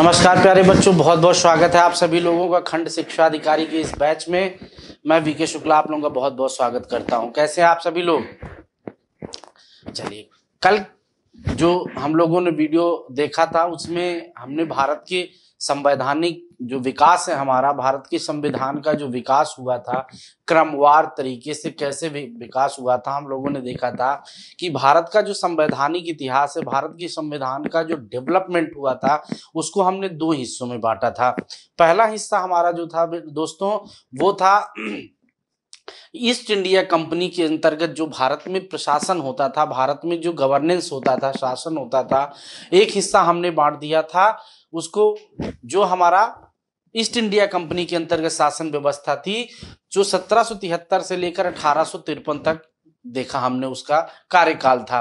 नमस्कार प्यारे बच्चों बहुत बहुत स्वागत है आप सभी लोगों का खंड शिक्षा अधिकारी के इस बैच में मैं वीके शुक्ला आप लोगों का बहुत बहुत स्वागत करता हूं कैसे हैं आप सभी लोग चलिए कल जो हम लोगों ने वीडियो देखा था उसमें हमने भारत के संवैधानिक जो विकास है हमारा भारत के संविधान का जो विकास हुआ था क्रमवार तरीके से कैसे विकास हुआ था हम लोगों ने देखा था कि भारत का जो संवैधानिक इतिहास है भारत की संविधान का जो डेवलपमेंट हुआ था उसको हमने दो हिस्सों में बांटा था पहला हिस्सा हमारा जो था दोस्तों वो था ईस्ट इंडिया कंपनी के अंतर्गत जो भारत में प्रशासन होता था भारत में जो गवर्नेंस होता था शासन होता था एक हिस्सा हमने बांट दिया था उसको जो हमारा ईस्ट इंडिया कंपनी के अंतर्गत शासन व्यवस्था थी जो सत्रह से लेकर अठारह तक देखा हमने उसका कार्यकाल था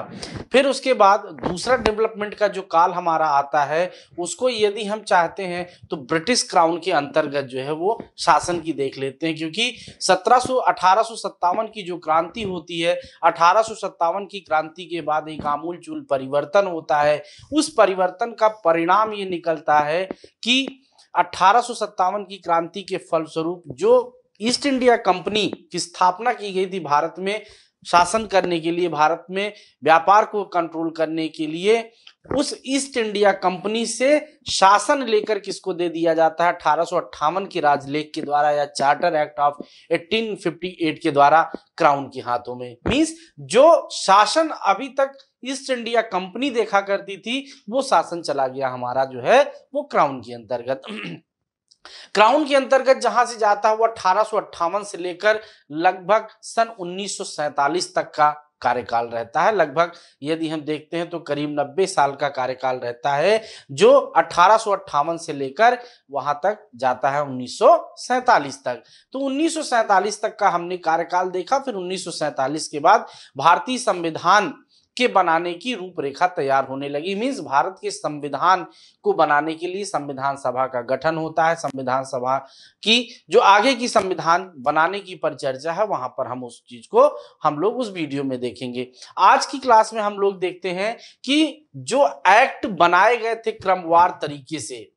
फिर उसके बाद दूसरा डेवलपमेंट का जो काल हमारा आता है उसको यदि हम चाहते हैं तो ब्रिटिश क्राउन के अंतर्गत जो है वो शासन की देख लेते हैं क्योंकि सत्रह सौ की जो क्रांति होती है अठारह की क्रांति के बाद एक आमूल परिवर्तन होता है उस परिवर्तन का परिणाम ये निकलता है कि अठारह की क्रांति के फलस्वरूप जो ईस्ट इंडिया कंपनी की स्थापना की गई थी भारत में शासन करने के लिए भारत में व्यापार को कंट्रोल करने के लिए उस ईस्ट इंडिया कंपनी से शासन लेकर किसको दे दिया जाता है अठारह की राजलेख के द्वारा या चार्टर एक्ट ऑफ 1858 के द्वारा क्राउन के हाथों में मीन्स जो शासन अभी तक ईस्ट इंडिया कंपनी देखा करती थी वो शासन चला गया हमारा जो है वो क्राउन के अंतर्गत क्राउन के अंतर्गत जहां से जाता है वो अठारह से लेकर लगभग सन उन्नीस तक का कार्यकाल रहता है लगभग यदि हम देखते हैं तो करीब 90 साल का कार्यकाल रहता है जो अठारह से लेकर वहां तक जाता है उन्नीस तक तो उन्नीस तक का हमने कार्यकाल देखा फिर उन्नीस के बाद भारतीय संविधान के बनाने की रूपरेखा तैयार होने लगी मीन्स भारत के संविधान को बनाने के लिए संविधान सभा का गठन होता है संविधान सभा की जो आगे की संविधान बनाने की परिचर्चा है वहां पर हम उस चीज को हम लोग उस वीडियो में देखेंगे आज की क्लास में हम लोग देखते हैं कि जो एक्ट बनाए गए थे क्रमवार तरीके से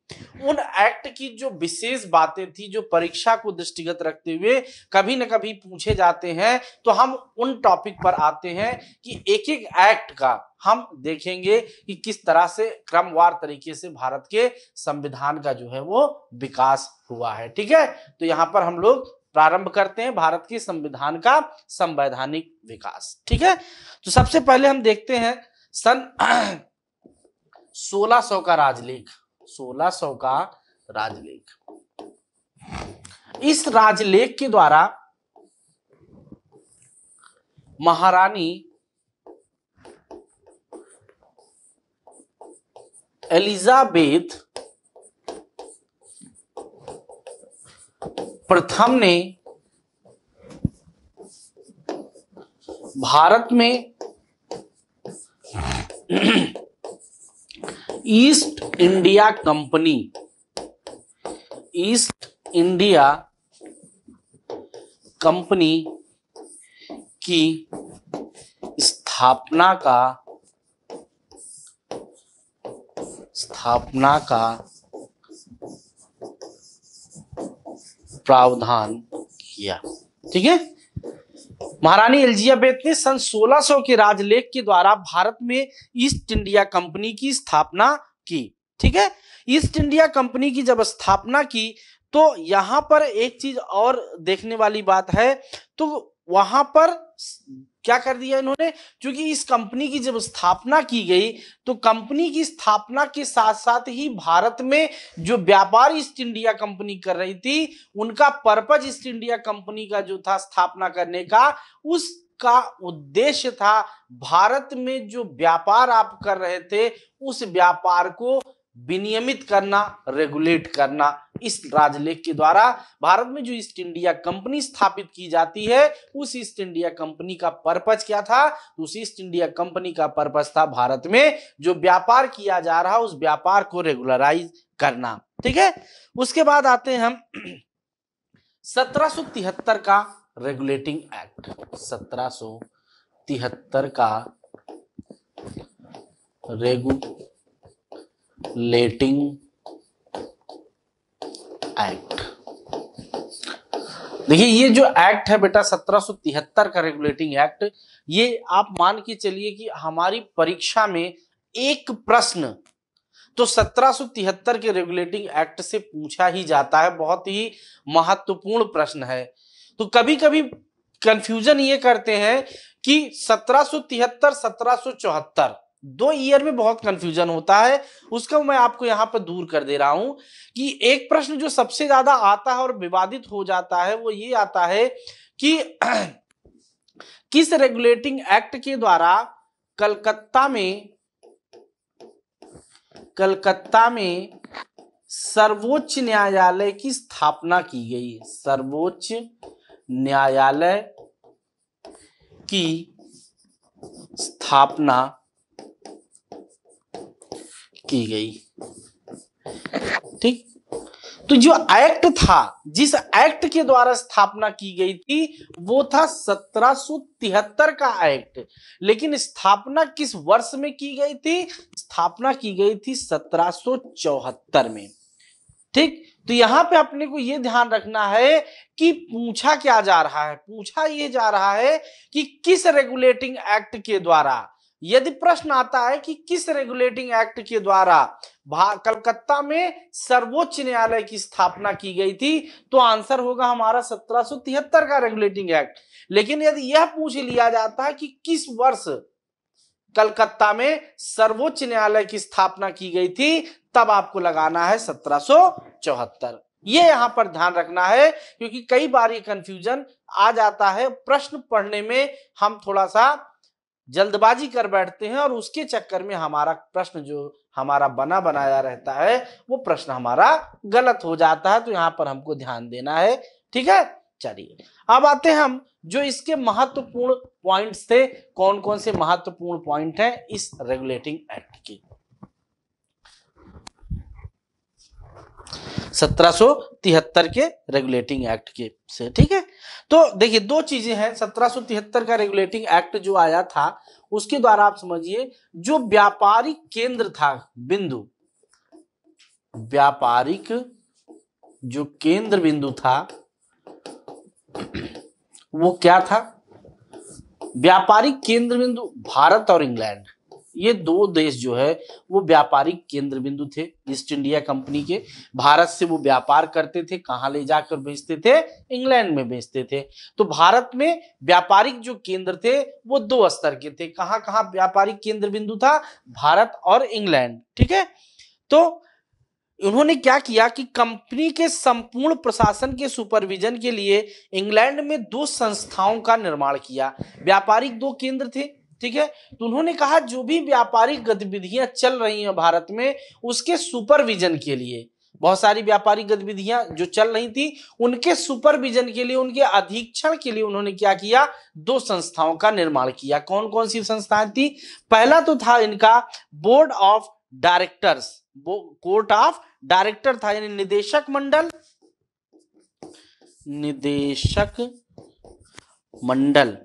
उन एक्ट की जो विशेष बातें थी जो परीक्षा को दृष्टिगत रखते हुए कभी न कभी पूछे जाते हैं तो हम उन टॉपिक पर आते हैं कि एक एक एक्ट का हम देखेंगे कि किस तरह से क्रमवार तरीके से भारत के संविधान का जो है वो विकास हुआ है ठीक है तो यहां पर हम लोग प्रारंभ करते हैं भारत के संविधान का संवैधानिक विकास ठीक है तो सबसे पहले हम देखते हैं सन सोलह का राजलेख 1600 का राजलेख इस राजलेख के द्वारा महारानी एलिजाबेथ प्रथम ने भारत में East India Company East India Company की स्थापना का स्थापना का प्रावधान किया ठीक है महारानी एलिजाबेथ ने सन 1600 के राजलेख के द्वारा भारत में ईस्ट इंडिया कंपनी की स्थापना की ठीक है ईस्ट इंडिया कंपनी की जब स्थापना की तो यहाँ पर एक चीज और देखने वाली बात है तो वहां पर क्या कर दिया इन्होंने क्योंकि इस कंपनी की जब स्थापना की गई तो कंपनी की स्थापना के साथ साथ ही भारत में जो व्यापार ईस्ट इंडिया कंपनी कर रही थी उनका पर्पज ईस्ट इंडिया कंपनी का जो था स्थापना करने का उस का उद्देश्य था भारत में जो व्यापार आप कर रहे थे उस व्यापार को विनियमित करना रेगुलेट करना इस राजलेख के द्वारा भारत में जो ईस्ट इंडिया कंपनी स्थापित की जाती है उस ईस्ट इंडिया कंपनी का पर्पज क्या था उस ईस्ट इंडिया कंपनी का पर्पज था भारत में जो व्यापार किया जा रहा उस व्यापार को रेगुलराइज करना ठीक है उसके बाद आते हैं हम सत्रह का रेगुलेटिंग एक्ट सत्रह का रेगु लेटिंग एक्ट देखिए ये जो एक्ट है बेटा 1773 का रेगुलेटिंग एक्ट ये आप मान के चलिए कि हमारी परीक्षा में एक प्रश्न तो 1773 के रेगुलेटिंग एक्ट से पूछा ही जाता है बहुत ही महत्वपूर्ण प्रश्न है तो कभी कभी कंफ्यूजन ये करते हैं कि 1773 1774 दो ईयर में बहुत कंफ्यूजन होता है उसका मैं आपको यहाँ पर दूर कर दे रहा हूं कि एक प्रश्न जो सबसे ज्यादा आता है और विवादित हो जाता है वो ये आता है कि किस रेगुलेटिंग एक्ट के द्वारा कलकत्ता में कलकत्ता में सर्वोच्च न्यायालय की स्थापना की गई है सर्वोच्च न्यायालय की स्थापना की गई ठीक तो जो एक्ट था जिस एक्ट के द्वारा स्थापना की गई थी वो था 1773 का एक्ट लेकिन स्थापना किस वर्ष में की गई थी स्थापना की गई थी 1774 में ठीक तो यहां पे अपने को यह ध्यान रखना है कि पूछा क्या जा रहा है पूछा यह जा रहा है कि किस रेगुलेटिंग एक्ट के द्वारा यदि प्रश्न आता है कि किस रेगुलेटिंग एक्ट के द्वारा कलकत्ता में सर्वोच्च न्यायालय की स्थापना की गई थी तो आंसर होगा हमारा सत्रह का रेगुलेटिंग एक्ट लेकिन यदि यह पूछ लिया जाता है कि किस वर्ष कलकत्ता में सर्वोच्च न्यायालय की स्थापना की गई थी तब आपको लगाना है सत्रह ये यहां पर ध्यान रखना है क्योंकि कई बार ये कंफ्यूजन आ जाता है प्रश्न पढ़ने में हम थोड़ा सा जल्दबाजी कर बैठते हैं और उसके चक्कर में हमारा प्रश्न जो हमारा बना बनाया रहता है वो प्रश्न हमारा गलत हो जाता है तो यहाँ पर हमको ध्यान देना है ठीक है चलिए अब आते हैं हम जो इसके महत्वपूर्ण पॉइंट्स थे कौन कौन से महत्वपूर्ण पॉइंट हैं इस रेगुलेटिंग एक्ट की 1773 के रेगुलेटिंग एक्ट के से ठीक है तो देखिए दो चीजें हैं 1773 का रेगुलेटिंग एक्ट जो आया था उसके द्वारा आप समझिए जो व्यापारिक केंद्र था बिंदु व्यापारिक जो केंद्र बिंदु था वो क्या था व्यापारिक केंद्र बिंदु भारत और इंग्लैंड ये दो देश जो है वो व्यापारिक केंद्र बिंदु थे ईस्ट इंडिया कंपनी के भारत से वो व्यापार करते थे कहाँ ले जाकर बेचते थे इंग्लैंड में बेचते थे तो भारत में व्यापारिक जो केंद्र थे वो दो स्तर के थे कहाँ कहाँ व्यापारिक केंद्र बिंदु था भारत और इंग्लैंड ठीक है तो उन्होंने क्या किया कि कंपनी के संपूर्ण प्रशासन के सुपरविजन के लिए इंग्लैंड में दो संस्थाओं का निर्माण किया व्यापारिक दो केंद्र थे ठीक है तो उन्होंने कहा जो भी व्यापारिक गतिविधियां चल रही हैं भारत में उसके सुपरविजन के लिए बहुत सारी व्यापारिक गतिविधियां जो चल रही थी उनके सुपरविजन के लिए उनके अधीक्षण के लिए उन्होंने क्या किया दो संस्थाओं का निर्माण किया कौन कौन सी संस्थाएं थी पहला तो था इनका board of directors court of director था यानी निदेशक मंडल निदेशक मंडल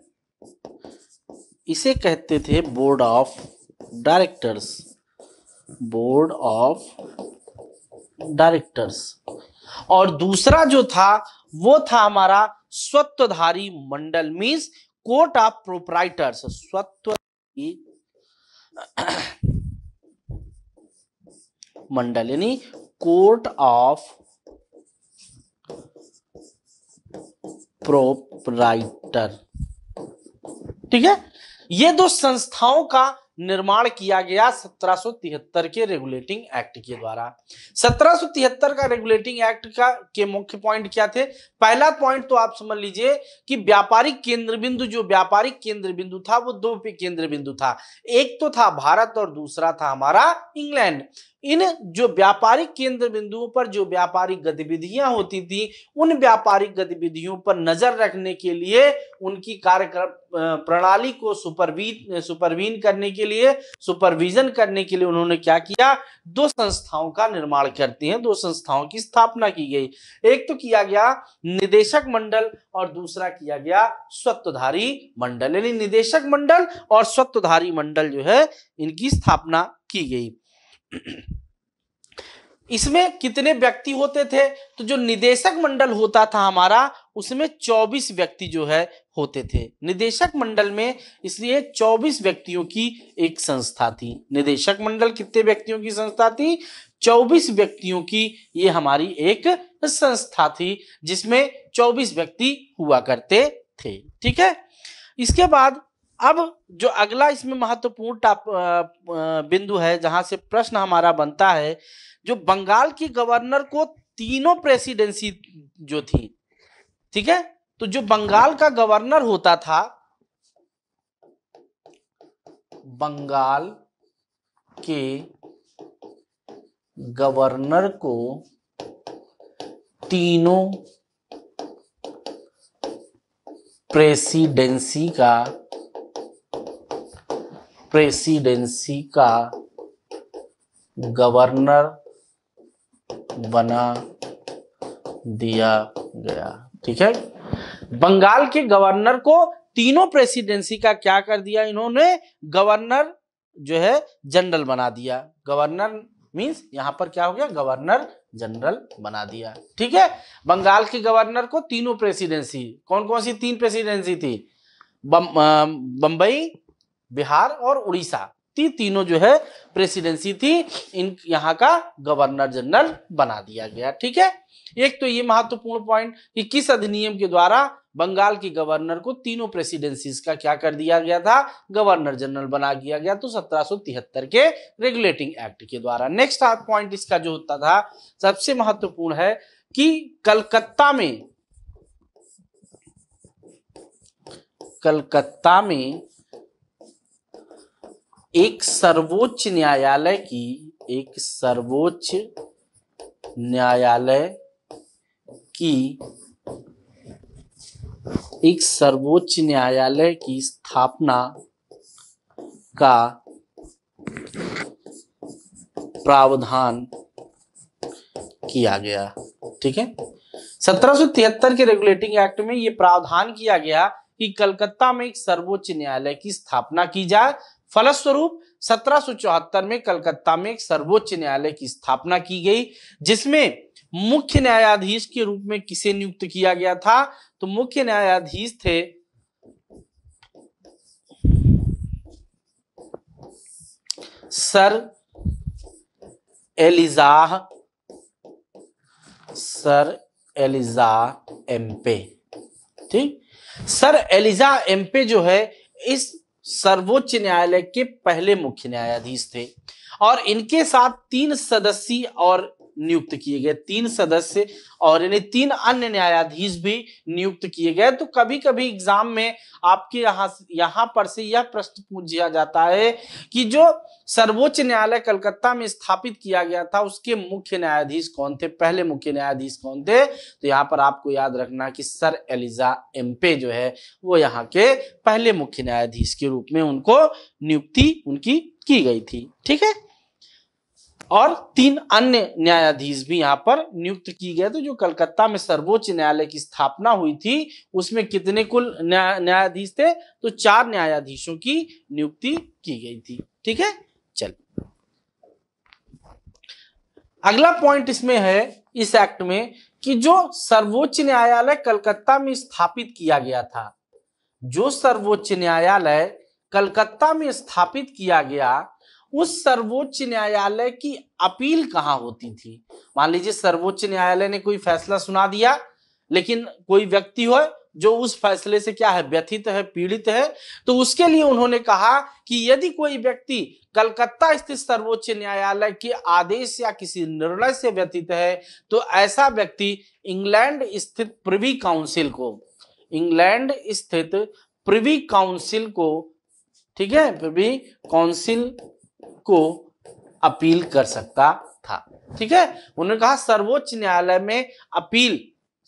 इसे कहते थे board of directors board of directors और दूसरा जो था वो था हमारा स्वत्वधारी मंडल मीन्स कोर्ट ऑफ प्रोपराइटर्स स्वत्व मंडल यानी कोर्ट ऑफ प्रोपराइटर ठीक है ये दो संस्थाओं का निर्माण किया गया 1773 के रेगुलेटिंग एक्ट के द्वारा 1773 का रेगुलेटिंग एक्ट का के मुख्य पॉइंट क्या थे पहला पॉइंट तो आप समझ लीजिए कि व्यापारिक केंद्र बिंदु जो व्यापारिक केंद्र बिंदु था वो दो पे केंद्र बिंदु था एक तो था भारत और दूसरा था हमारा इंग्लैंड इन जो व्यापारिक केंद्र बिंदुओं पर जो व्यापारिक गतिविधियां होती थी उन व्यापारिक गतिविधियों पर नजर रखने के लिए उनकी कार्य प्रणाली को सुपरवीन सुपरवीन करने के लिए सुपरविजन करने के लिए उन्होंने क्या किया दो संस्थाओं का निर्माण करते हैं दो संस्थाओं की स्थापना की गई एक तो किया गया निदेशक मंडल और दूसरा किया गया स्वत्वधारी मंडल यानी निदेशक मंडल और स्वत्वधारी मंडल जो है इनकी स्थापना की गई इसमें कितने व्यक्ति होते थे तो जो निदेशक मंडल होता था हमारा उसमें 24 व्यक्ति जो है होते थे निदेशक मंडल में इसलिए 24 व्यक्तियों की एक संस्था थी निदेशक मंडल कितने व्यक्तियों की संस्था थी 24 व्यक्तियों की ये हमारी एक संस्था थी जिसमें 24 व्यक्ति हुआ करते थे ठीक है इसके बाद अब जो अगला इसमें महत्वपूर्ण बिंदु है जहां से प्रश्न हमारा बनता है जो बंगाल की गवर्नर को तीनों प्रेसिडेंसी जो थी ठीक है तो जो बंगाल का गवर्नर होता था बंगाल के गवर्नर को तीनों प्रेसिडेंसी का प्रेसिडेंसी का गवर्नर बना दिया गया ठीक है बंगाल के गवर्नर को तीनों प्रेसिडेंसी का क्या कर दिया इन्होंने गवर्नर जो है जनरल बना दिया गवर्नर मींस यहां पर क्या हो गया गवर्नर जनरल बना दिया ठीक है बंगाल के गवर्नर को तीनों प्रेसिडेंसी कौन कौन सी तीन प्रेसिडेंसी थी बम्बई बंबई बिहार और उड़ीसा ती तीनों जो है प्रेसिडेंसी थी इन यहाँ का गवर्नर जनरल बना दिया गया ठीक है एक तो ये महत्वपूर्ण पॉइंट कि किस अधिनियम के द्वारा बंगाल की गवर्नर को तीनों प्रेसिडेंसीज का क्या कर दिया गया था गवर्नर जनरल बना दिया गया तो 1773 के रेगुलेटिंग एक्ट के द्वारा नेक्स्ट पॉइंट इसका जो होता था सबसे महत्वपूर्ण है कि कलकत्ता में कलकत्ता में एक सर्वोच्च न्यायालय की एक सर्वोच्च न्यायालय की एक सर्वोच्च न्यायालय की स्थापना का प्रावधान किया गया ठीक है सत्रह तिहत्तर के रेगुलेटिंग एक्ट में यह प्रावधान किया गया कि कलकत्ता में एक सर्वोच्च न्यायालय की स्थापना की जाए फलस्वरूप सत्रह में कलकत्ता में एक सर्वोच्च न्यायालय की स्थापना की गई जिसमें मुख्य न्यायाधीश के रूप में किसे नियुक्त किया गया था तो मुख्य न्यायाधीश थे sir Elijah sir Elijah Impey ठीक सर एलिजा एमपे जो है इस सर्वोच्च न्यायालय के पहले मुख्य न्यायाधीश थे और इनके साथ तीन सदस्यीय और नियुक्त किए गए तीन सदस्य और यानी तीन अन्य न्यायाधीश भी नियुक्त किए गए तो कभी कभी एग्जाम में आपके यहाँ यहाँ पर से यह प्रश्न पूछ दिया जाता है कि जो सर्वोच्च न्यायालय कलकत्ता में स्थापित किया गया था उसके मुख्य न्यायाधीश कौन थे पहले मुख्य न्यायाधीश कौन थे तो यहाँ पर आपको याद रखना कि सर एलिजा एम्पे जो है वो यहाँ के पहले मुख्य न्यायाधीश के रूप में उनको नियुक्ति उनकी की गई थी ठीक है और तीन अन्य न्यायाधीश भी यहाँ पर नियुक्त की गए थे तो जो कलकत्ता में सर्वोच्च न्यायालय की स्थापना हुई थी उसमें कितने कुल न्यायाधीश थे तो चार न्यायाधीशों की नियुक्ति की गई थी ठीक है चल अगला पॉइंट इसमें है इस एक्ट में कि जो सर्वोच्च न्यायालय कलकत्ता में स्थापित किया गया था जो सर्वोच्च न्यायालय कलकत्ता में स्थापित किया गया उस सर्वोच्च न्यायालय की अपील कहाँ होती थी मान लीजिए सर्वोच्च न्यायालय ने कोई फैसला सुना दिया लेकिन कोई व्यक्ति हो जो उस फैसले से क्या है व्यथित है पीड़ित है तो उसके लिए उन्होंने कहा कि यदि कोई व्यक्ति कलकत्ता स्थित सर्वोच्च न्यायालय के आदेश या किसी निर्णय से व्यथित है तो ऐसा व्यक्ति इंग्लैंड स्थित प्रिवी काउंसिल को इंग्लैंड स्थित प्रिवी काउंसिल को ठीक है प्रिवी काउंसिल को अपील कर सकता था ठीक है उन्होंने कहा सर्वोच्च न्यायालय में अपील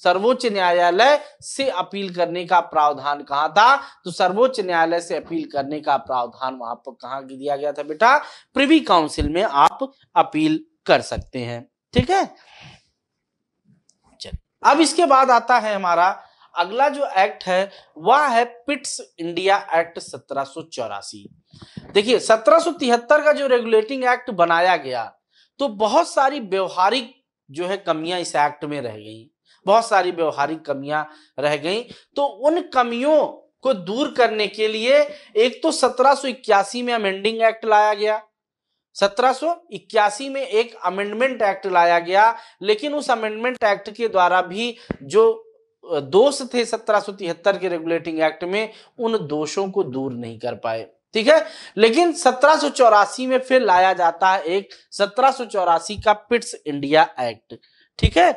सर्वोच्च न्यायालय से अपील करने का प्रावधान कहा था तो सर्वोच्च न्यायालय से अपील करने का प्रावधान वहां पर कहा दिया गया था बेटा प्रिवी काउंसिल में आप अपील कर सकते हैं ठीक है चलिए अब इसके बाद आता है हमारा अगला जो एक्ट है वह है पिट्स इंडिया एक्ट सत्रह देखिए सत्रह का जो रेगुलेटिंग एक्ट बनाया गया तो बहुत सारी व्यवहारिक जो है कमियां इस एक्ट में रह गई बहुत सारी व्यवहारिक कमियां रह गई तो उन कमियों को दूर करने के लिए एक तो सत्रह में अमेंडिंग एक्ट लाया गया सत्रह में एक अमेंडमेंट एक्ट लाया गया लेकिन उस अमेंडमेंट एक्ट के द्वारा भी जो दोष थे सत्रह के रेगुलेटिंग एक्ट में उन दोषों को दूर नहीं कर पाए ठीक है लेकिन सत्रह में फिर लाया जाता है एक सत्रह का पिट्स इंडिया एक्ट ठीक है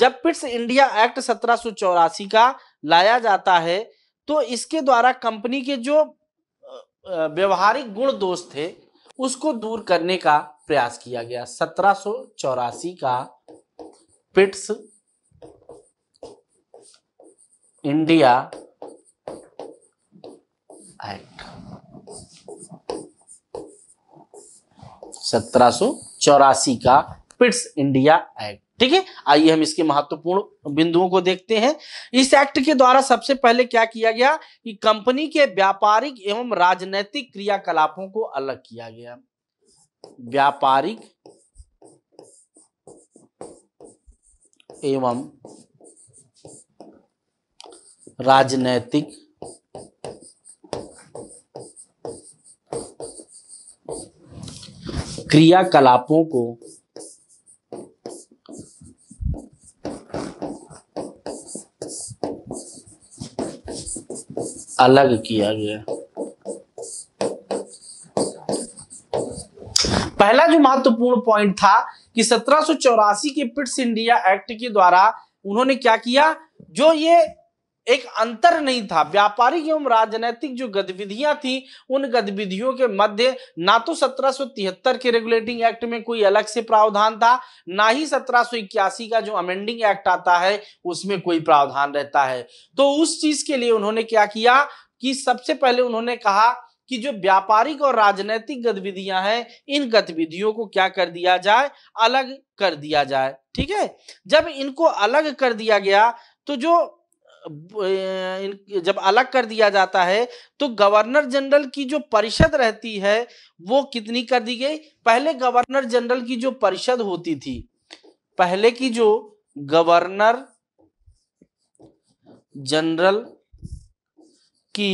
जब पिट्स इंडिया एक्ट सत्रह का लाया जाता है तो इसके द्वारा कंपनी के जो व्यवहारिक गुण दोष थे उसको दूर करने का प्रयास किया गया सत्रह का पिट्स इंडिया एक्ट सत्रह चौरासी का पिट्स इंडिया एक्ट ठीक है आइए हम इसके महत्वपूर्ण बिंदुओं को देखते हैं इस एक्ट के द्वारा सबसे पहले क्या किया गया कि कंपनी के व्यापारिक एवं राजनैतिक क्रियाकलापों को अलग किया गया व्यापारिक एवं राजनैतिक क्रियाकलापों को अलग किया गया पहला जो महत्वपूर्ण पॉइंट था कि सत्रह के पिट्स इंडिया एक्ट के द्वारा उन्होंने क्या किया जो ये एक अंतर नहीं था व्यापारिक एवं राजनैतिक जो गतिविधियां थी उन गतिविधियों के मध्य ना तो 1773 के रेगुलेटिंग एक्ट में कोई अलग से प्रावधान था ना ही 1781 का जो अमेंडिंग एक्ट आता है उसमें कोई प्रावधान रहता है तो उस चीज के लिए उन्होंने क्या किया कि सबसे पहले उन्होंने कहा कि जो व्यापारिक और राजनैतिक गतिविधियां हैं इन गतिविधियों को क्या कर दिया जाए अलग कर दिया जाए ठीक है जब इनको अलग कर दिया गया तो जो जब अलग कर दिया जाता है तो गवर्नर जनरल की जो परिषद रहती है वो कितनी कर दी गई पहले गवर्नर जनरल की जो परिषद होती थी पहले की जो गवर्नर जनरल की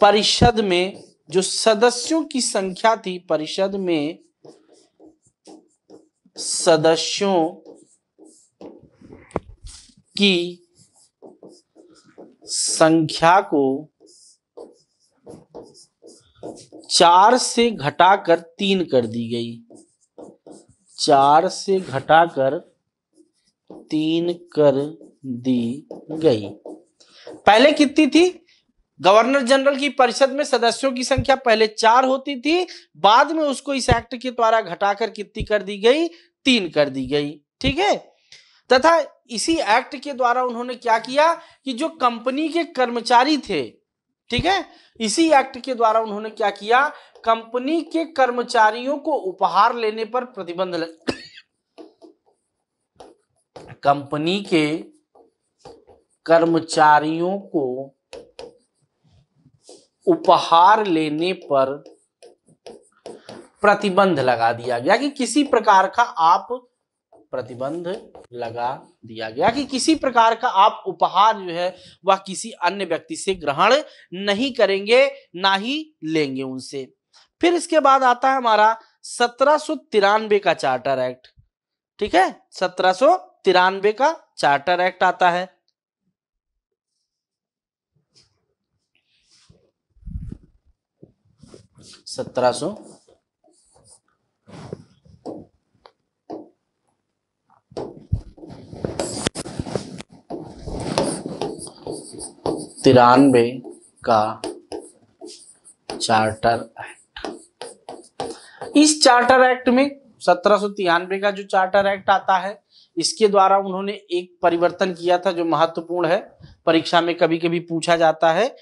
परिषद में जो सदस्यों की संख्या थी परिषद में सदस्यों की संख्या को चार से घटाकर तीन कर दी गई चार से घटाकर तीन कर दी गई पहले कितनी थी गवर्नर जनरल की परिषद में सदस्यों की संख्या पहले चार होती थी बाद में उसको इस एक्ट के द्वारा घटाकर कितनी कर दी गई तीन कर दी गई ठीक है तथा इसी एक्ट के द्वारा उन्होंने क्या किया कि जो कंपनी के कर्मचारी थे ठीक है इसी एक्ट के द्वारा उन्होंने क्या किया कंपनी के कर्मचारियों को उपहार लेने पर प्रतिबंध लग कंपनी के कर्मचारियों को उपहार लेने पर प्रतिबंध लगा दिया गया कि किसी प्रकार का आप प्रतिबंध लगा दिया गया कि किसी प्रकार का आप उपहार जो है वह किसी अन्य व्यक्ति से ग्रहण नहीं करेंगे ना ही लेंगे उनसे फिर इसके बाद आता है हमारा सत्रह का चार्टर एक्ट ठीक है सत्रह का चार्टर एक्ट आता है सत्रह तिरानवे का चार्टर एक्ट इस चार्टर एक्ट में सत्रह का जो चार्टर एक्ट आता है इसके द्वारा उन्होंने एक परिवर्तन किया था जो महत्वपूर्ण है परीक्षा में कभी कभी पूछा जाता है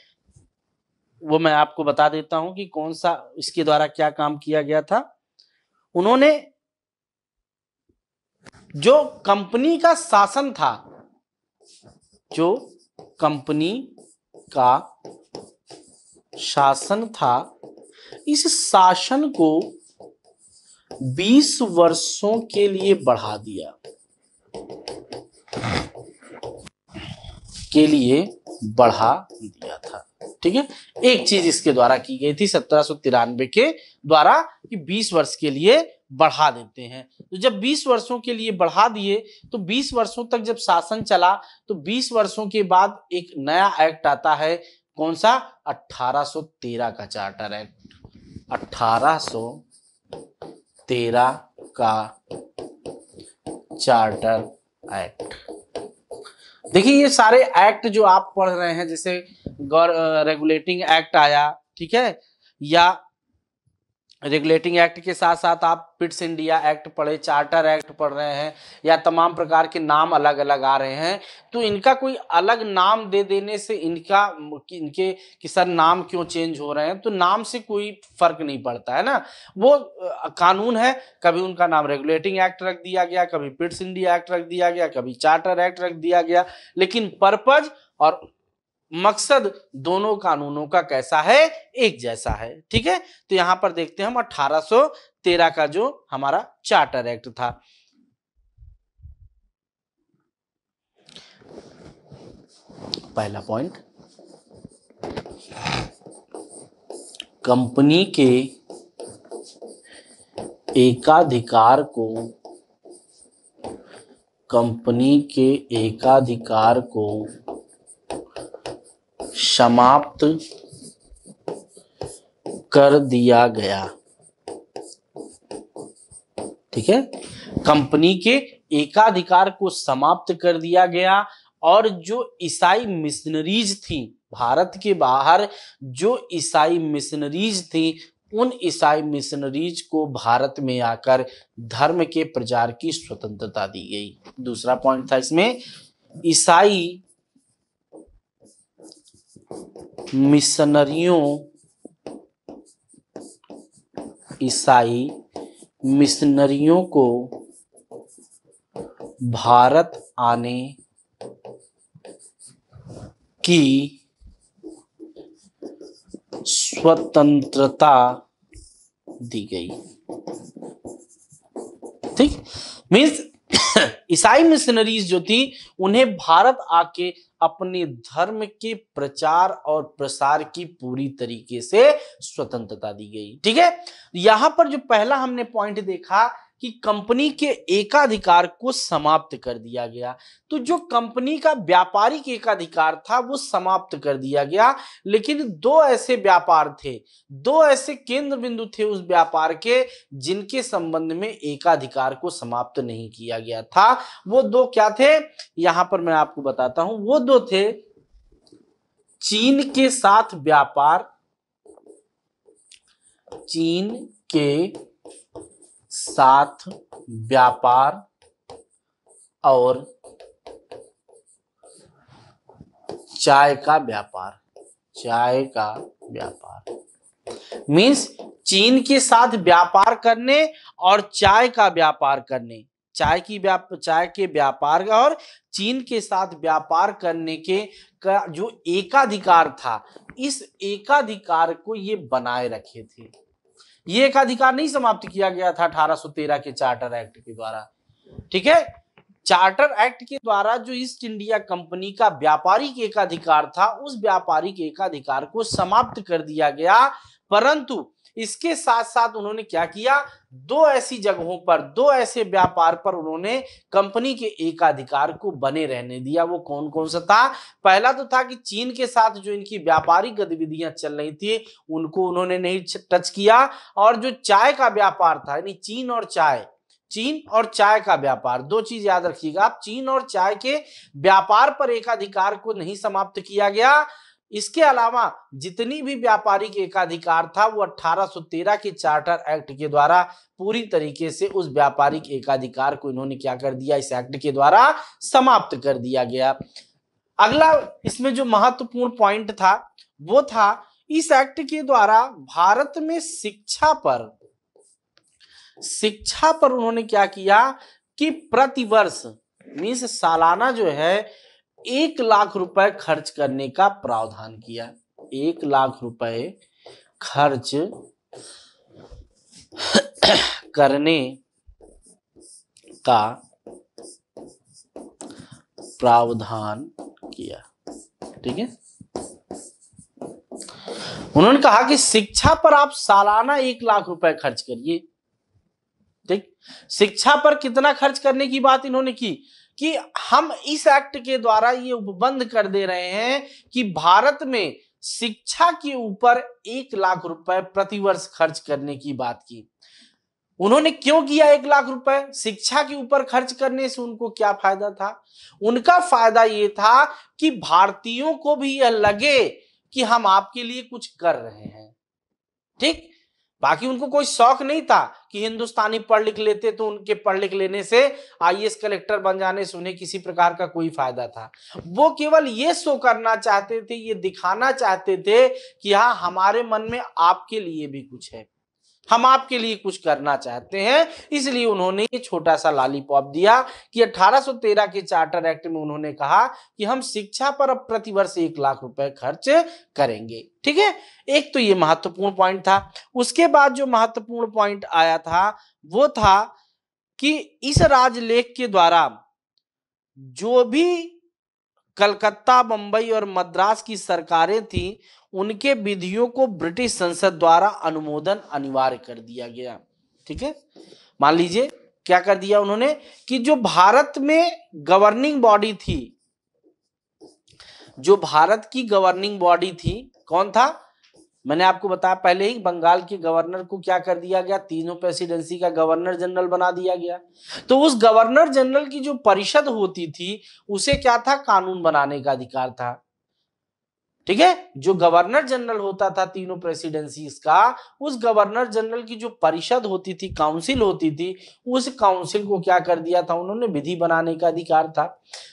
वो मैं आपको बता देता हूं कि कौन सा इसके द्वारा क्या काम किया गया था उन्होंने जो कंपनी का शासन था जो कंपनी का शासन था इस शासन को 20 वर्षों के लिए बढ़ा दिया के लिए बढ़ा दिया था ठीक है एक चीज इसके द्वारा की गई थी सत्रह के द्वारा कि 20 वर्ष के लिए बढ़ा देते हैं तो जब 20 वर्षों के लिए बढ़ा दिए तो 20 वर्षों तक जब शासन चला तो 20 वर्षों के बाद एक नया एक्ट आता है कौन सा 1813 का चार्टर एक्ट 1813 का चार्टर एक्ट देखिए ये सारे एक्ट जो आप पढ़ रहे हैं जैसे रेगुलेटिंग एक्ट आया ठीक है या रेगुलेटिंग एक्ट के साथ साथ आप पिट्स इंडिया एक्ट पढ़े चार्टर एक्ट पढ़ रहे हैं या तमाम प्रकार के नाम अलग अलग आ रहे हैं तो इनका कोई अलग नाम दे देने से इनका इनके कि सर नाम क्यों चेंज हो रहे हैं तो नाम से कोई फर्क नहीं पड़ता है ना वो कानून है कभी उनका नाम रेगुलेटिंग एक्ट रख दिया गया कभी पिट्स इंडिया एक्ट रख दिया गया कभी चार्टर एक्ट रख दिया गया लेकिन पर्पज और मकसद दोनों कानूनों का कैसा है एक जैसा है ठीक है तो यहां पर देखते हैं हम 1813 का जो हमारा चार्टर एक्ट था पहला पॉइंट कंपनी के एकाधिकार को कंपनी के एकाधिकार को समाप्त कर दिया गया ठीक है कंपनी के एकाधिकार को समाप्त कर दिया गया और जो ईसाई मिशनरीज थी भारत के बाहर जो ईसाई मिशनरीज थी उन ईसाई मिशनरीज को भारत में आकर धर्म के प्रचार की स्वतंत्रता दी गई दूसरा पॉइंट था इसमें ईसाई मिशनरियों ईसाई मिशनरियों को भारत आने की स्वतंत्रता दी गई ठीक मीन्स ईसाई मिशनरीज जो थी उन्हें भारत आके अपने धर्म के प्रचार और प्रसार की पूरी तरीके से स्वतंत्रता दी गई ठीक है यहां पर जो पहला हमने पॉइंट देखा कि कंपनी के एकाधिकार को समाप्त कर दिया गया तो जो कंपनी का व्यापारिक एकाधिकार था वो समाप्त कर दिया गया लेकिन दो ऐसे व्यापार थे दो ऐसे केंद्र बिंदु थे उस व्यापार के जिनके संबंध में एकाधिकार को समाप्त नहीं किया गया था वो दो क्या थे यहां पर मैं आपको बताता हूं वो दो थे चीन के साथ व्यापार चीन के साथ व्यापार और चाय का व्यापार चाय का व्यापार मीन्स चीन के साथ व्यापार करने और चाय का व्यापार करने चाय की व्याप चाय के व्यापार और चीन के साथ व्यापार करने के का जो एकाधिकार था इस एकाधिकार को ये बनाए रखे थे ये एक अधिकार नहीं समाप्त किया गया था अठारह के चार्टर एक्ट के द्वारा ठीक है चार्टर एक्ट के द्वारा जो ईस्ट इंडिया कंपनी का व्यापारिक एकाधिकार था उस व्यापारिक एकाधिकार को समाप्त कर दिया गया परंतु इसके साथ साथ उन्होंने क्या किया दो ऐसी जगहों पर दो ऐसे व्यापार पर उन्होंने कंपनी के एकाधिकार को बने रहने दिया वो कौन कौन सा था पहला तो था कि चीन के साथ जो इनकी व्यापारिक गतिविधियां चल रही थी उनको उन्होंने नहीं टच किया और जो चाय का व्यापार था यानी चीन और चाय चीन और चाय का व्यापार दो चीज याद रखिएगा आप चीन और चाय के व्यापार पर एकाधिकार को नहीं समाप्त किया गया इसके अलावा जितनी भी व्यापारिक एकाधिकार था वो 1813 के चार्टर एक्ट के द्वारा पूरी तरीके से उस व्यापारिक एकाधिकार को इन्होंने क्या कर दिया इस एक्ट के द्वारा समाप्त कर दिया गया अगला इसमें जो महत्वपूर्ण पॉइंट था वो था इस एक्ट के द्वारा भारत में शिक्षा पर शिक्षा पर उन्होंने क्या किया कि प्रतिवर्ष मीन्स सालाना जो है एक लाख रुपए खर्च करने का प्रावधान किया एक लाख रुपए खर्च करने का प्रावधान किया ठीक है उन्होंने कहा कि शिक्षा पर आप सालाना एक लाख रुपए खर्च करिए ठीक शिक्षा पर कितना खर्च करने की बात इन्होंने की कि हम इस एक्ट के द्वारा ये उपबंध कर दे रहे हैं कि भारत में शिक्षा के ऊपर एक लाख रुपए प्रतिवर्ष खर्च करने की बात की उन्होंने क्यों किया एक लाख रुपए शिक्षा के ऊपर खर्च करने से उनको क्या फायदा था उनका फायदा ये था कि भारतीयों को भी यह लगे कि हम आपके लिए कुछ कर रहे हैं ठीक बाकी उनको कोई शौक नहीं था कि हिंदुस्तानी पढ़ लिख लेते तो उनके पढ़ लिख लेने से आईएएस कलेक्टर बन जाने से उन्हें किसी प्रकार का कोई फायदा था वो केवल ये शो करना चाहते थे ये दिखाना चाहते थे कि हाँ हमारे मन में आपके लिए भी कुछ है हम आपके लिए कुछ करना चाहते हैं इसलिए उन्होंने ये छोटा सा लालीपॉप दिया कि 1813 के चार्टर एक्ट में उन्होंने कहा कि हम शिक्षा पर अब प्रतिवर्ष एक लाख रुपए खर्च करेंगे ठीक है एक तो ये महत्वपूर्ण पॉइंट था उसके बाद जो महत्वपूर्ण पॉइंट आया था वो था कि इस राजलेख के द्वारा जो भी कलकत्ता बंबई और मद्रास की सरकारें थी उनके विधियों को ब्रिटिश संसद द्वारा अनुमोदन अनिवार्य कर दिया गया ठीक है मान लीजिए क्या कर दिया उन्होंने कि जो भारत में गवर्निंग बॉडी थी जो भारत की गवर्निंग बॉडी थी कौन था मैंने आपको बताया पहले ही बंगाल के गवर्नर को क्या कर दिया गया तीनों प्रेसिडेंसी का गवर्नर जनरल बना दिया गया तो उस गवर्नर जनरल की जो परिषद होती थी उसे क्या था कानून बनाने का अधिकार था ठीक है जो गवर्नर जनरल होता था तीनों प्रेसिडेंसी का उस गवर्नर जनरल की जो परिषद होती थी काउंसिल होती थी उस काउंसिल को क्या कर दिया था उन्होंने विधि बनाने का अधिकार था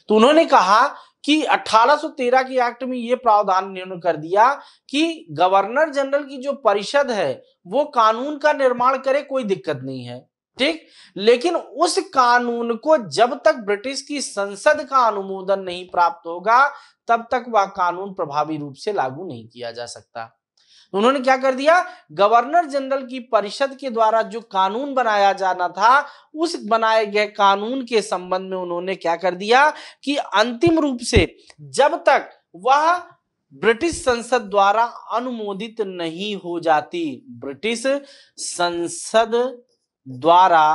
तो उन्होंने कहा कि 1813 की एक्ट में ये प्रावधान निर्णय कर दिया कि गवर्नर जनरल की जो परिषद है वो कानून का निर्माण करे कोई दिक्कत नहीं है ठीक लेकिन उस कानून को जब तक ब्रिटिश की संसद का अनुमोदन नहीं प्राप्त होगा तब तक वह कानून प्रभावी रूप से लागू नहीं किया जा सकता उन्होंने क्या कर दिया गवर्नर जनरल की परिषद के द्वारा जो कानून बनाया जाना था उस बनाए गए कानून के संबंध में उन्होंने क्या कर दिया कि अंतिम रूप से जब तक वह ब्रिटिश संसद द्वारा अनुमोदित नहीं हो जाती ब्रिटिश संसद द्वारा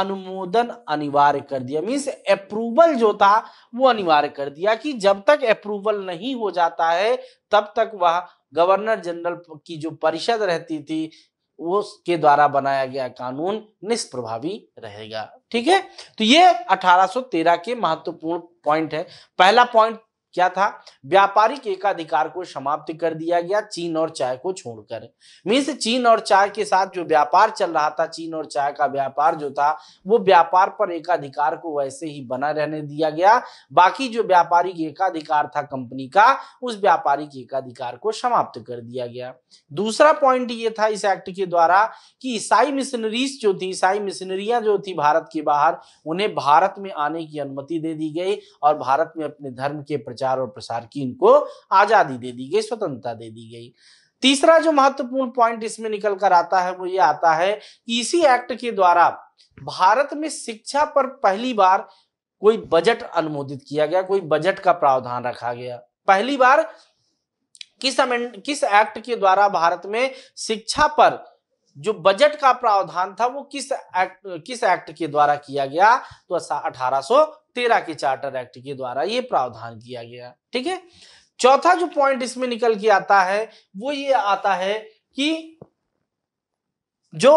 अनुमोदन अनिवार्य कर दिया मीन्स अप्रूवल जो था वो अनिवार्य कर दिया कि जब तक अप्रूवल नहीं हो जाता है तब तक वह गवर्नर जनरल की जो परिषद रहती थी उसके द्वारा बनाया गया कानून निष्प्रभावी रहेगा ठीक है तो ये 1813 के महत्वपूर्ण पॉइंट है पहला पॉइंट क्या था व्यापारिक एकाधिकार को समाप्त कर दिया गया चीन और चाय को छोड़कर मीन्स चीन और चाय के साथ जो व्यापार चल रहा था चीन और चाय का व्यापार जो था वो व्यापार पर एकाधिकार को वैसे ही बना रहने दिया गया बाकी जो व्यापारिक एकाधिकार था कंपनी का उस व्यापारिक एकाधिकार को समाप्त कर दिया गया दूसरा पॉइंट ये था इस एक्ट के द्वारा कि ईसाई मिशनरीज जो थी ईसाई मिशनरियां जो थी भारत के बाहर उन्हें भारत में आने की अनुमति दे दी गई और भारत में अपने धर्म के प्रचार और प्रसार की इनको आजादी दे दी गई स्वतंत्रता दे दी गई तीसरा जो महत्वपूर्ण पॉइंट इसमें निकल कर आता है वो ये आता है कि इसी एक्ट के द्वारा भारत में शिक्षा पर पहली बार कोई बजट अनुमोदित किया गया कोई बजट का प्रावधान रखा गया पहली बार किस अमेंड किस एक्ट के द्वारा भारत में शिक्षा पर जो बजट का प्रावधान था वो किस एक्ट किस एक्ट के द्वारा किया गया तो अठारह के चार्टर एक्ट के द्वारा ये प्रावधान किया गया ठीक है चौथा जो पॉइंट इसमें निकल के आता है वो ये आता है कि जो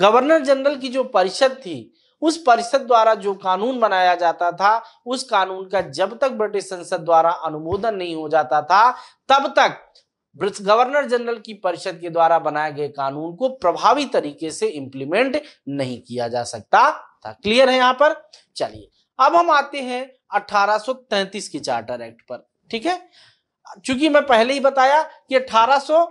गवर्नर जनरल की जो परिषद थी उस परिषद द्वारा जो कानून बनाया जाता था उस कानून का जब तक ब्रिटिश संसद द्वारा अनुमोदन नहीं हो जाता था तब तक गवर्नर जनरल की परिषद के द्वारा बनाए गए कानून को प्रभावी तरीके से इंप्लीमेंट नहीं किया जा सकता था क्लियर है यहां पर चलिए अब हम आते हैं 1833 के चार्टर एक्ट पर ठीक है चूंकि मैं पहले ही बताया कि 1800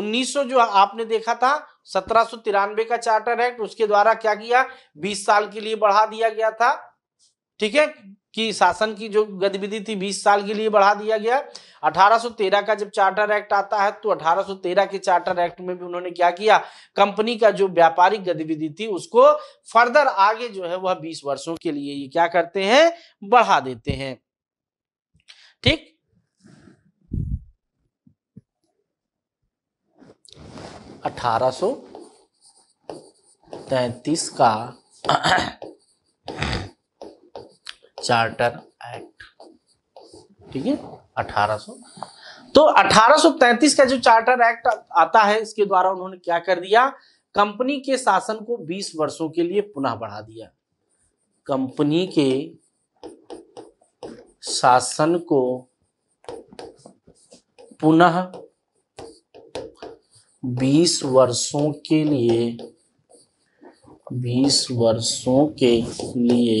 1900 जो आपने देखा था सत्रह का चार्टर एक्ट उसके द्वारा क्या किया 20 साल के लिए बढ़ा दिया गया था ठीक है कि शासन की जो गतिविधि थी 20 साल के लिए बढ़ा दिया गया 1813 का जब चार्टर एक्ट आता है तो 1813 के चार्टर एक्ट में भी उन्होंने क्या किया कंपनी का जो व्यापारिक गतिविधि थी उसको फर्दर आगे जो है वह 20 वर्षों के लिए ये क्या करते हैं बढ़ा देते हैं ठीक अठारह तैतीस का चार्टर एक्ट ठीक है 1800 तो 1833 का जो चार्टर एक्ट आता है इसके द्वारा उन्होंने क्या कर दिया कंपनी के शासन को 20 वर्षों के लिए पुनः बढ़ा दिया कंपनी के शासन को पुनः 20 वर्षों के लिए 20 वर्षों के लिए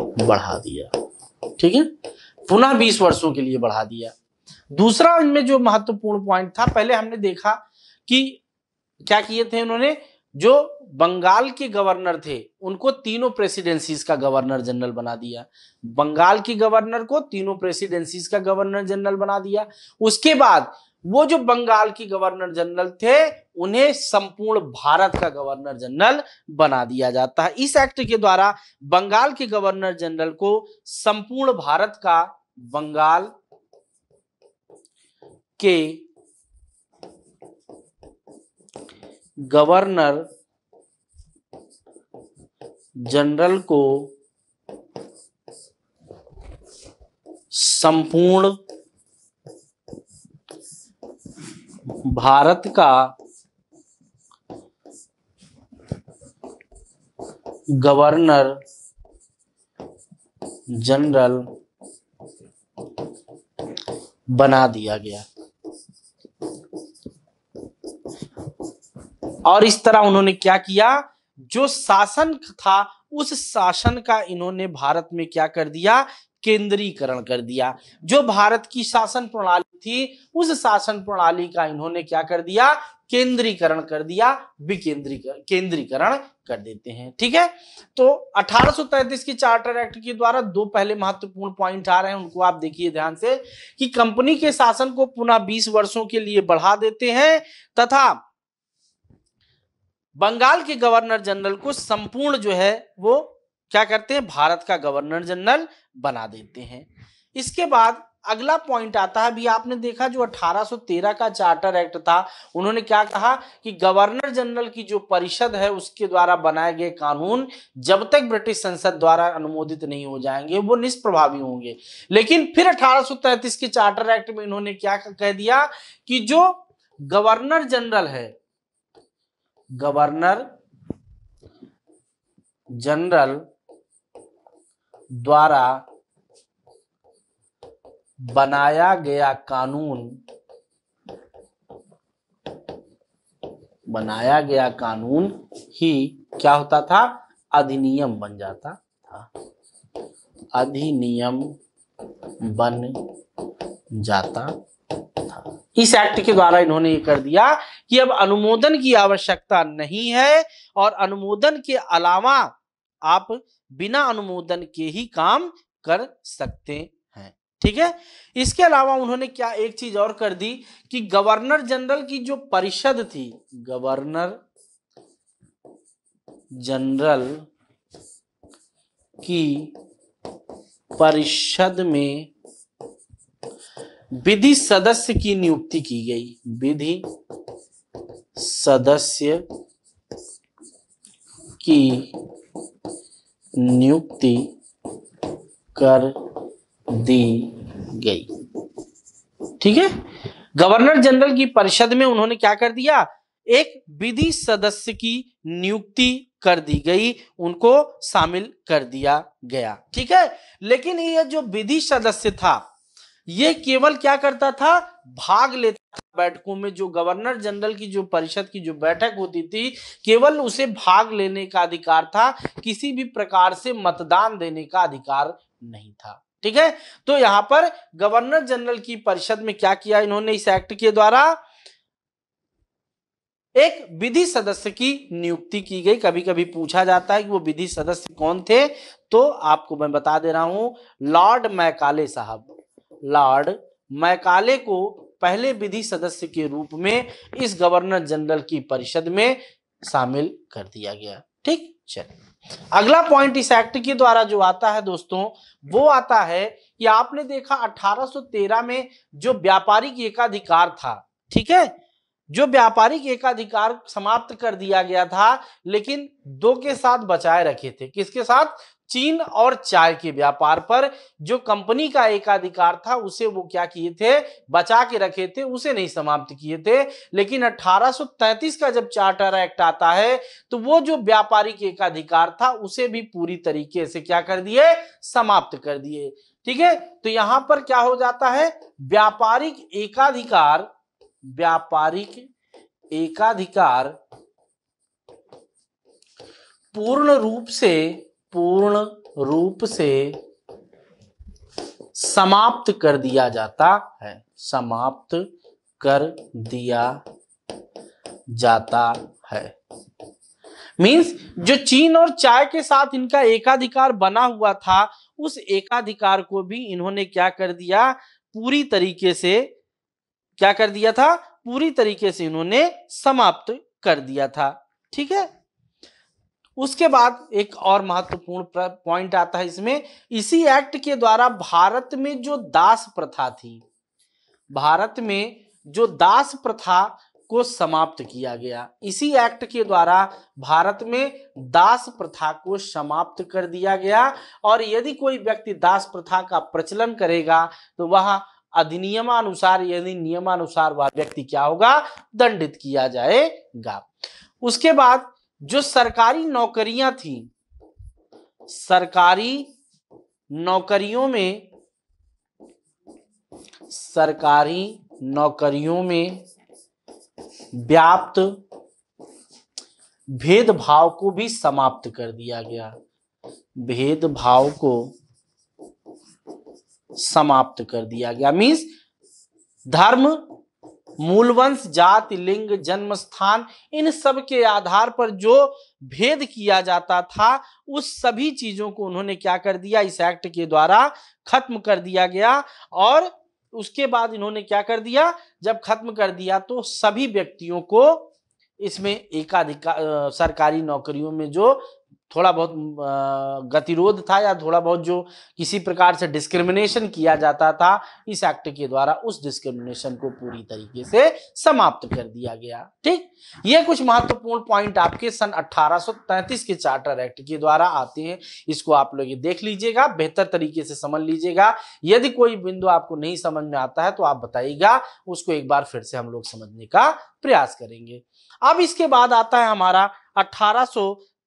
बढ़ा दिया ठीक है पुनः बीस वर्षों के लिए बढ़ा दिया दूसरा इनमें जो महत्वपूर्ण पॉइंट था पहले हमने देखा कि क्या किए थे उन्होंने जो बंगाल के गवर्नर थे उनको तीनों प्रेसिडेंसीज का गवर्नर जनरल बना दिया बंगाल की गवर्नर को तीनों प्रेसिडेंसीज का गवर्नर जनरल बना दिया उसके बाद वो जो बंगाल की गवर्नर जनरल थे उन्हें संपूर्ण भारत का गवर्नर जनरल बना दिया जाता है इस एक्ट के द्वारा बंगाल के गवर्नर जनरल को संपूर्ण भारत का बंगाल के गवर्नर जनरल को संपूर्ण भारत का गवर्नर जनरल बना दिया गया और इस तरह उन्होंने क्या किया जो शासन था उस शासन का इन्होंने भारत में क्या कर दिया केंद्रीकरण कर दिया जो भारत की शासन प्रणाली थी उस शासन प्रणाली का इन्होंने क्या कर दिया केंद्रीकरण कर दिया विकेंद्रीकरण केंद्रीकरण कर देते हैं ठीक है तो 1833 की चार्टर एक्ट के द्वारा दो पहले महत्वपूर्ण पॉइंट आ रहे हैं उनको आप देखिए ध्यान से कि कंपनी के शासन को पुनः 20 वर्षों के लिए बढ़ा देते हैं तथा बंगाल के गवर्नर जनरल को संपूर्ण जो है वो क्या करते हैं भारत का गवर्नर जनरल बना देते हैं इसके बाद अगला पॉइंट आता है अभी आपने देखा जो 1813 का चार्टर एक्ट था उन्होंने क्या कहा कि गवर्नर जनरल की जो परिषद है उसके द्वारा बनाए गए कानून जब तक ब्रिटिश संसद द्वारा अनुमोदित नहीं हो जाएंगे वो निष्प्रभावी होंगे लेकिन फिर 1833 के चार्टर एक्ट में इन्होंने क्या कह दिया कि जो गवर्नर जनरल है गवर्नर जनरल द्वारा बनाया गया कानून बनाया गया कानून ही क्या होता था अधिनियम बन जाता था अधिनियम बन जाता था इस एक्ट के द्वारा इन्होंने ये कर दिया कि अब अनुमोदन की आवश्यकता नहीं है और अनुमोदन के अलावा आप बिना अनुमोदन के ही काम कर सकते ठीक है इसके अलावा उन्होंने क्या एक चीज और कर दी कि गवर्नर जनरल की जो परिषद थी गवर्नर जनरल की परिषद में विधि सदस्य की नियुक्ति की गई विधि सदस्य की नियुक्ति कर दी गई ठीक है गवर्नर जनरल की परिषद में उन्होंने क्या कर दिया एक विधि सदस्य की नियुक्ति कर दी गई उनको शामिल कर दिया गया ठीक है लेकिन यह जो विधि सदस्य था ये केवल क्या करता था भाग लेता था बैठकों में जो गवर्नर जनरल की जो परिषद की जो बैठक होती थी केवल उसे भाग लेने का अधिकार था किसी भी प्रकार से मतदान देने का अधिकार नहीं था ठीक है तो यहां पर गवर्नर जनरल की परिषद में क्या किया इन्होंने इस एक्ट के द्वारा एक विधि सदस्य की नियुक्ति की गई कभी कभी पूछा जाता है कि वो विधि सदस्य कौन थे तो आपको मैं बता दे रहा हूं लॉर्ड मैकाले साहब लॉर्ड मैकाले को पहले विधि सदस्य के रूप में इस गवर्नर जनरल की परिषद में शामिल कर दिया गया ठीक चलिए अगला पॉइंट इस एक्ट के द्वारा जो आता है दोस्तों वो आता है कि आपने देखा 1813 में जो व्यापारिक एकाधिकार था ठीक है जो व्यापारिक एकाधिकार समाप्त कर दिया गया था लेकिन दो के साथ बचाए रखे थे किसके साथ चीन और चाय के व्यापार पर जो कंपनी का एकाधिकार था उसे वो क्या किए थे बचा के रखे थे उसे नहीं समाप्त किए थे लेकिन 1833 का जब चार्टर एक्ट आता है तो वो जो व्यापारिक एकाधिकार था उसे भी पूरी तरीके से क्या कर दिए समाप्त कर दिए ठीक है तो यहां पर क्या हो जाता है व्यापारिक एकाधिकार व्यापारिक एकाधिकार पूर्ण रूप से पूर्ण रूप से समाप्त कर दिया जाता है समाप्त कर दिया जाता है मीन्स जो चीन और चाय के साथ इनका एकाधिकार बना हुआ था उस एकाधिकार को भी इन्होंने क्या कर दिया पूरी तरीके से क्या कर दिया था पूरी तरीके से इन्होंने समाप्त कर दिया था ठीक है उसके बाद एक और महत्वपूर्ण पॉइंट आता है इसमें इसी एक्ट के द्वारा भारत में जो दास प्रथा थी भारत में जो दास प्रथा को समाप्त किया गया इसी एक्ट के द्वारा भारत में दास प्रथा को समाप्त कर दिया गया और यदि कोई व्यक्ति दास प्रथा का प्रचलन करेगा तो वह अधिनियमानुसार यदि नियमानुसार वह व्यक्ति क्या होगा दंडित किया जाएगा उसके बाद जो सरकारी नौकरियां थी सरकारी नौकरियों में सरकारी नौकरियों में व्याप्त भेदभाव को भी समाप्त कर दिया गया भेदभाव को समाप्त कर दिया गया मीन्स धर्म मूलवंश जाति लिंग जन्म स्थान इन सब के आधार पर जो भेद किया जाता था उस सभी चीजों को उन्होंने क्या कर दिया इस एक्ट के द्वारा खत्म कर दिया गया और उसके बाद इन्होंने क्या कर दिया जब खत्म कर दिया तो सभी व्यक्तियों को इसमें एकाधिकार सरकारी नौकरियों में जो थोड़ा बहुत गतिरोध था या थोड़ा बहुत जो किसी प्रकार से डिस्क्रिमिनेशन किया जाता था इस एक्ट के द्वारा उस डिस्क्रिमिनेशन को पूरी तरीके से समाप्त कर दिया गया ठीक ये कुछ महत्वपूर्ण पॉइंट आपके सन 1833 के चार्टर एक्ट के द्वारा आते हैं इसको आप लोग ये देख लीजिएगा बेहतर तरीके से समझ लीजिएगा यदि कोई बिंदु आपको नहीं समझ में आता है तो आप बताइएगा उसको एक बार फिर से हम लोग समझने का प्रयास करेंगे अब इसके बाद आता है हमारा अठारह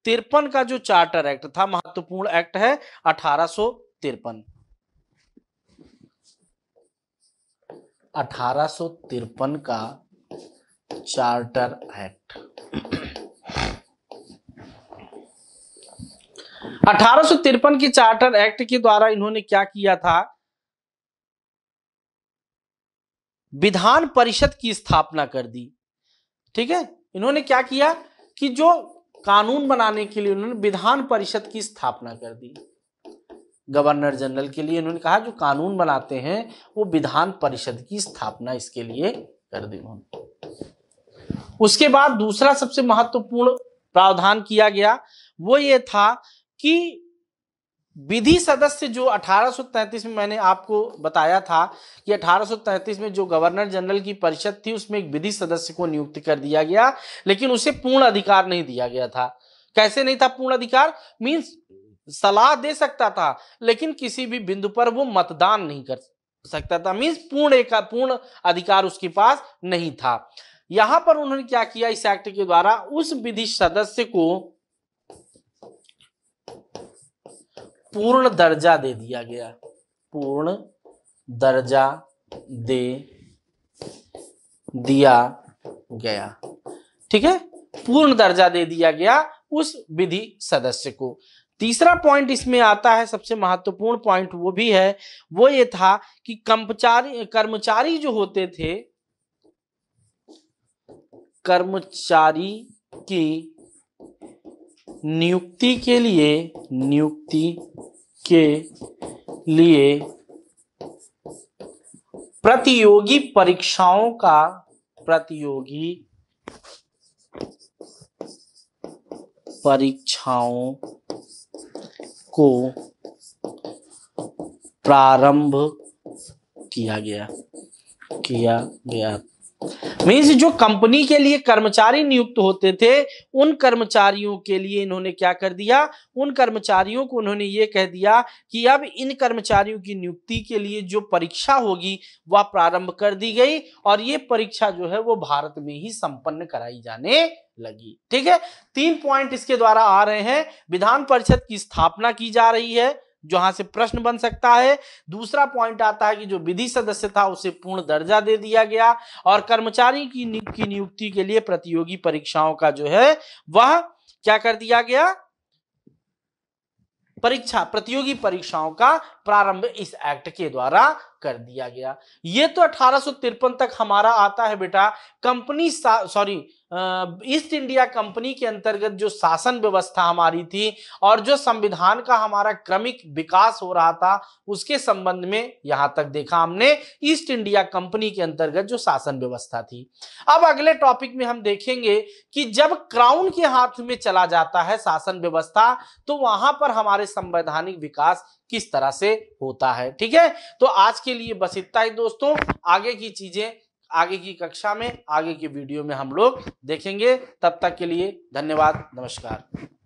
तिरपन का जो चार्टर एक्ट था महत्वपूर्ण एक्ट है अठारह तिरपन अठारह तिरपन का चार्टर एक्ट अठारह तिरपन की चार्टर एक्ट के द्वारा इन्होंने क्या किया था विधान परिषद की स्थापना कर दी ठीक है इन्होंने क्या किया कि जो कानून बनाने के लिए उन्होंने विधान परिषद की स्थापना कर दी गवर्नर जनरल के लिए उन्होंने कहा जो कानून बनाते हैं वो विधान परिषद की स्थापना इसके लिए कर दी उन्होंने उसके बाद दूसरा सबसे महत्वपूर्ण प्रावधान किया गया वो ये था कि विधि सदस्य जो 1833 में मैंने आपको बताया था कि 1833 में जो गवर्नर जनरल की परिषद थी उसमें एक विधि सदस्य को नियुक्त कर दिया गया लेकिन उसे पूर्ण अधिकार नहीं दिया गया था कैसे नहीं था पूर्ण अधिकार मीन्स सलाह दे सकता था लेकिन किसी भी बिंदु पर वो मतदान नहीं कर सकता था मीन्स पूर्ण एक पूर्ण अधिकार उसके पास नहीं था यहां पर उन्होंने क्या किया इस एक्ट के द्वारा उस विधि सदस्य को पूर्ण दर्जा दे दिया गया पूर्ण दर्जा दे दिया गया ठीक है पूर्ण दर्जा दे दिया गया उस विधि सदस्य को तीसरा पॉइंट इसमें आता है सबसे महत्वपूर्ण पॉइंट वो भी है वो ये था कि कर्मचारी कर्मचारी जो होते थे कर्मचारी की नियुक्ति के लिए नियुक्ति के लिए प्रतियोगी परीक्षाओं का प्रतियोगी परीक्षाओं को प्रारंभ किया गया किया गया मीन्स जो कंपनी के लिए कर्मचारी नियुक्त होते थे उन कर्मचारियों के लिए इन्होंने क्या कर दिया उन कर्मचारियों को उन्होंने ये कह दिया कि अब इन कर्मचारियों की नियुक्ति के लिए जो परीक्षा होगी वह प्रारंभ कर दी गई और ये परीक्षा जो है वो भारत में ही संपन्न कराई जाने लगी ठीक है तीन पॉइंट इसके द्वारा आ रहे हैं विधान परिषद की स्थापना की जा रही है जहां से प्रश्न बन सकता है दूसरा पॉइंट आता है कि जो विधि सदस्य था उसे पूर्ण दर्जा दे दिया गया और कर्मचारी की की नियुक्ति के लिए प्रतियोगी परीक्षाओं का जो है वह क्या कर दिया गया परीक्षा प्रतियोगी परीक्षाओं का प्रारंभ इस एक्ट के द्वारा कर दिया गया ये तो अठारह तक हमारा आता है बेटा company sorry East India Company के अंतर्गत जो शासन व्यवस्था हमारी थी और जो संविधान का हमारा क्रमिक विकास हो रहा था उसके संबंध में यहां तक देखा हमने ईस्ट इंडिया कंपनी के अंतर्गत जो शासन व्यवस्था थी अब अगले टॉपिक में हम देखेंगे कि जब क्राउन के हाथ में चला जाता है शासन व्यवस्था तो वहां पर हमारे संवैधानिक विकास किस तरह से होता है ठीक है तो आज के लिए बस इतना ही दोस्तों आगे की चीजें आगे की कक्षा में आगे की वीडियो में हम लोग देखेंगे तब तक के लिए धन्यवाद नमस्कार